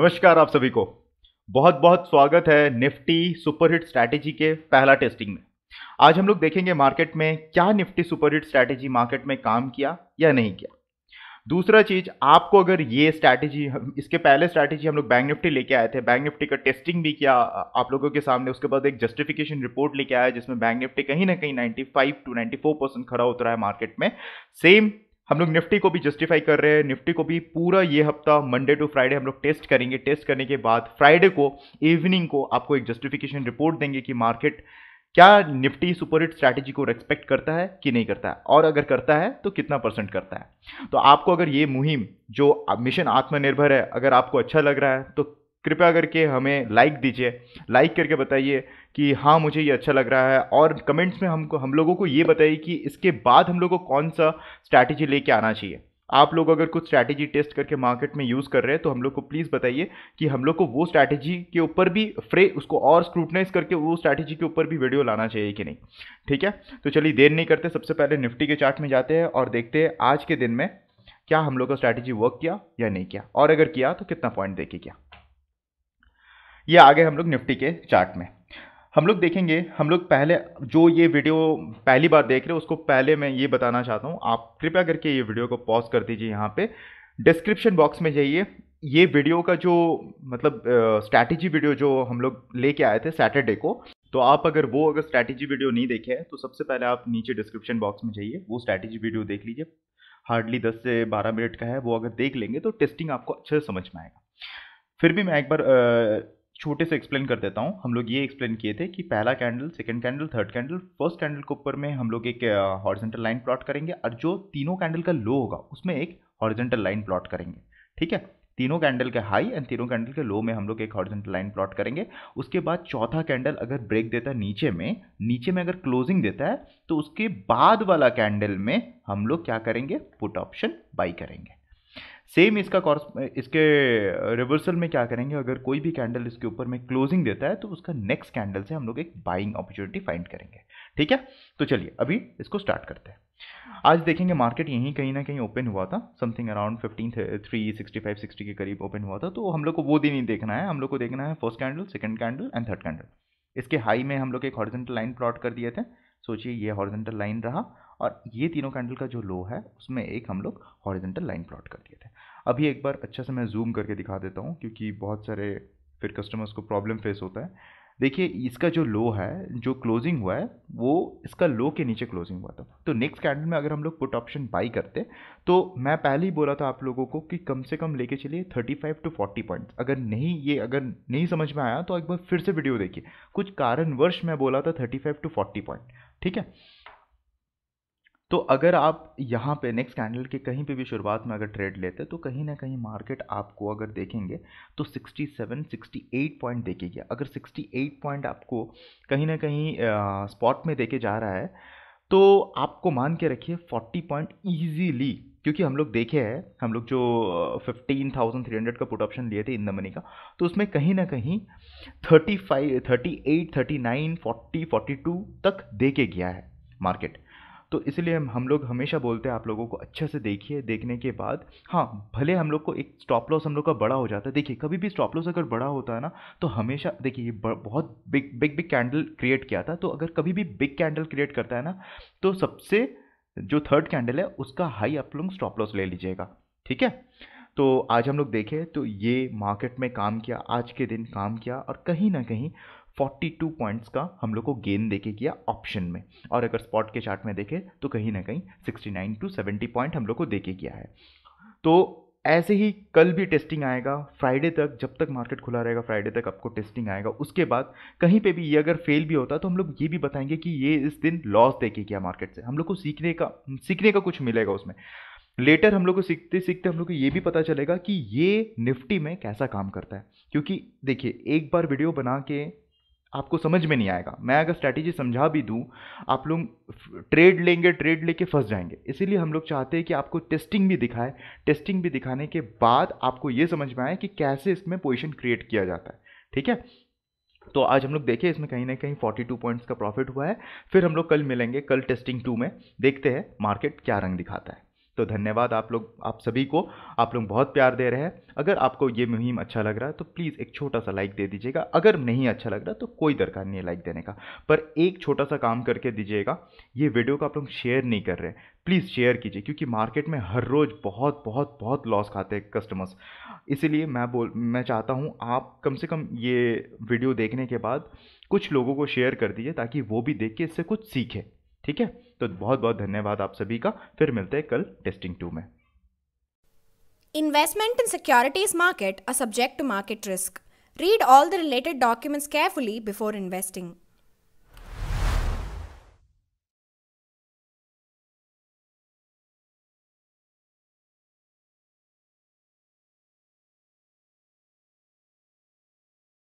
नमस्कार आप सभी को बहुत बहुत स्वागत है निफ्टी सुपरहिट स्ट्रैटेजी के पहला टेस्टिंग में आज हम लोग देखेंगे मार्केट में क्या निफ्टी सुपरहिट स्ट्रैटेजी मार्केट में काम किया या नहीं किया दूसरा चीज आपको अगर ये स्ट्रैटेजी इसके पहले स्ट्रैटेजी हम लोग बैंक निफ्टी लेके आए थे बैंक निफ्टी का टेस्टिंग भी किया आप लोगों के सामने उसके बाद एक जस्टिफिकेशन रिपोर्ट लेके आया जिसमें बैंक निफ्टी कहीं ना कहीं 95 टू 94 परसेंट खड़ा उतरा है मार्केट में सेम हम लोग निफ्टी को भी जस्टिफाई कर रहे हैं निफ्टी को भी पूरा ये हफ्ता मंडे टू फ्राइडे हम लोग टेस्ट करेंगे टेस्ट करने के बाद फ्राइडे को इवनिंग को आपको एक जस्टिफिकेशन रिपोर्ट देंगे कि मार्केट क्या निफ्टी सुपर हिट स्ट्रैटेजी को रेस्पेक्ट करता है कि नहीं करता है और अगर करता है तो कितना परसेंट करता है तो आपको अगर ये मुहिम जो मिशन आत्मनिर्भर है अगर आपको अच्छा लग रहा है तो कृपया करके हमें लाइक दीजिए लाइक करके बताइए कि हाँ मुझे ये अच्छा लग रहा है और कमेंट्स में हमको हम लोगों को ये बताइए कि इसके बाद हम लोगों को कौन सा स्ट्रैटेजी लेके आना चाहिए आप लोग अगर कुछ स्ट्रैटेजी टेस्ट करके मार्केट में यूज़ कर रहे हैं तो हम लोग को प्लीज़ बताइए कि हम लोग को वो स्ट्रैटेजी के ऊपर भी फ्रे उसको और स्क्रूटनाइज करके वो स्ट्रैटेजी के ऊपर भी वीडियो लाना चाहिए कि नहीं ठीक है तो चलिए देर नहीं करते सबसे पहले निफ्टी के चार्ट में जाते हैं और देखते हैं आज के दिन में क्या हम लोग का स्ट्रैटेजी वर्क किया या नहीं किया और अगर किया तो कितना पॉइंट देके क्या ये आ गए हम लोग निफ्टी के चार्ट में हम लोग देखेंगे हम लोग पहले जो ये वीडियो पहली बार देख रहे हो उसको पहले मैं ये बताना चाहता हूँ आप कृपया करके ये वीडियो को पॉज कर दीजिए यहाँ पे डिस्क्रिप्शन बॉक्स में जाइए ये वीडियो का जो मतलब स्ट्रैटेजी वीडियो जो हम लोग लेके आए थे सैटरडे को तो आप अगर वो अगर स्ट्रैटेजी वीडियो नहीं देखे हैं तो सबसे पहले आप नीचे डिस्क्रिप्शन बॉक्स में जाइए वो स्ट्रैटेजी वीडियो देख लीजिए हार्डली 10 से 12 मिनट का है वो अगर देख लेंगे तो टेस्टिंग आपको अच्छे से समझ में आएगा फिर भी मैं एक बार छोटे से एक्सप्लेन कर देता हूँ हम लोग ये एक्सप्लेन किए थे कि पहला candle second candle third candle first candle के ऊपर में हम लोग एक हॉरिजेंटल लाइन प्लॉट करेंगे और जो तीनों कैंडल का लो होगा उसमें एक हॉरिजेंटल लाइन प्लॉट करेंगे ठीक है तीनों कैंडल के हाई एंड तीनों कैंडल के लो में हम लोग एक हॉरिजेंटल लाइन प्लॉट करेंगे उसके बाद चौथा कैंडल अगर ब्रेक देता है नीचे में नीचे में अगर क्लोजिंग देता है तो उसके बाद वाला कैंडल में हम लोग क्या करेंगे पुट ऑप्शन बाई करेंगे सेम इसका इसके रिवर्सल uh, में क्या करेंगे अगर कोई भी कैंडल इसके ऊपर में क्लोजिंग देता है तो उसका नेक्स्ट कैंडल से हम लोग एक बाइंग अपॉर्चुनिटी फाइंड करेंगे ठीक है तो चलिए अभी इसको स्टार्ट करते हैं आज देखेंगे मार्केट यहीं कहीं ना कहीं ओपन हुआ था something around fifteen three sixty five sixty के करीब ओपन हुआ था तो हम लोग को वो दिन ही देखना है हम लोग को देखना है first candle second candle and third candle इसके हाई में हम लोग एक हॉरिजेंटल लाइन प्लॉट कर दिए थे सोचिए ये हॉरिजेंटल लाइन रहा और ये तीनों कैंडल का जो लो है उसमें एक हम लोग हॉरिजेंटल लाइन प्लॉट कर दिए थे अभी एक बार अच्छा से मैं जूम करके दिखा देता हूँ क्योंकि बहुत सारे फिर कस्टमर्स को प्रॉब्लम फेस होता है देखिए इसका जो लो है जो क्लोजिंग हुआ है वो इसका लो के नीचे क्लोजिंग हुआ था तो नेक्स्ट कैंडल में अगर हम लोग पुट ऑप्शन बाई करते तो मैं पहले ही बोला था आप लोगों को कि कम से कम लेके चलिए 35 टू 40 पॉइंट्स अगर नहीं ये अगर नहीं समझ में आया तो एक बार फिर से वीडियो देखिए कुछ कारणवश मैं बोला था 35 टू 40 पॉइंट ठीक है तो अगर आप यहाँ पे नेक्स्ट कैंडल के कहीं पे भी शुरुआत में अगर ट्रेड लेते तो कहीं ना कहीं मार्केट आपको अगर देखेंगे तो 67, 68 पॉइंट देखेगी अगर 68 पॉइंट आपको कहीं ना कहीं स्पॉट में देखे जा रहा है तो आपको मान के रखिए 40 पॉइंट ईजीली क्योंकि हम लोग देखे हैं हम लोग जो फिफ्टीन थाउजेंड थ्री हंड्रेड का पुट ऑप्शन लिए थे इन द मनी का तो उसमें कहीं ना कहीं thirty five thirty eight thirty nine forty forty two तक दे के गया है मार्केट तो इसलिए हम लोग हमेशा बोलते हैं आप लोगों को अच्छे से देखिए देखने के बाद हाँ भले हम लोग को एक स्टॉप लॉस हम लोग का बड़ा हो जाता है देखिए कभी भी स्टॉप लॉस अगर बड़ा होता है ना तो हमेशा देखिए ये बहुत big big big candle create किया था तो अगर कभी भी बिग कैंडल क्रिएट करता है ना तो सबसे जो थर्ड कैंडल है उसका हाई आप लोग स्टॉप लॉस ले लीजिएगा ठीक है तो आज हम लोग देखें तो ये मार्केट में काम किया आज के दिन काम किया और कहीं ना कहीं 42 पॉइंट्स का हम लोग को गेन देखे किया ऑप्शन में और अगर स्पॉट के चार्ट में देखें तो कहीं ना कहीं 69 टू 70 पॉइंट हम लोग को देके किया है तो ऐसे ही कल भी टेस्टिंग आएगा फ्राइडे तक जब तक मार्केट खुला रहेगा फ्राइडे तक आपको टेस्टिंग आएगा उसके बाद कहीं पे भी ये अगर फेल भी होता तो हम लोग ये भी बताएंगे कि ये इस दिन लॉस देखे क्या मार्केट से हम लोग को सीखने का सीखने का कुछ मिलेगा उसमें लेटर हम लोग को सीखते सीखते हम लोग को ये भी पता चलेगा कि ये निफ्टी में कैसा काम करता है क्योंकि देखिए एक बार वीडियो बना के आपको समझ में नहीं आएगा मैं अगर स्ट्रैटेजी समझा भी दूँ आप लोग ट्रेड लेंगे ट्रेड लेके फंस जाएंगे इसीलिए हम लोग चाहते हैं कि आपको टेस्टिंग भी दिखाए टेस्टिंग भी दिखाने के बाद आपको ये समझ में आए कि कैसे इसमें पोजिशन क्रिएट किया जाता है ठीक है तो आज हम लोग देखें इसमें कहीं ना कहीं 42 पॉइंट्स का प्रॉफिट हुआ है फिर हम लोग कल मिलेंगे कल टेस्टिंग टू में देखते हैं मार्केट क्या रंग दिखाता है तो धन्यवाद आप लोग आप सभी को आप लोग बहुत प्यार दे रहे हैं अगर आपको ये मुहिम अच्छा लग रहा है तो प्लीज़ एक छोटा सा लाइक दे दीजिएगा अगर नहीं अच्छा लग रहा तो कोई दरकार नहीं है लाइक देने का पर एक छोटा सा काम करके दीजिएगा ये वीडियो को आप लोग शेयर नहीं कर रहे प्लीज़ शेयर कीजिए क्योंकि मार्केट में हर रोज़ बहुत बहुत बहुत लॉस खाते हैं कस्टमर्स इसीलिए मैं बोल मैं चाहता हूँ आप कम से कम ये वीडियो देखने के बाद कुछ लोगों को शेयर कर दीजिए ताकि वो भी देख के इससे कुछ सीखे ठीक है तो बहुत बहुत धन्यवाद आप सभी का फिर मिलते हैं कल टेस्टिंग टू में investment in securities market are subject to market risk read all the related documents carefully before investing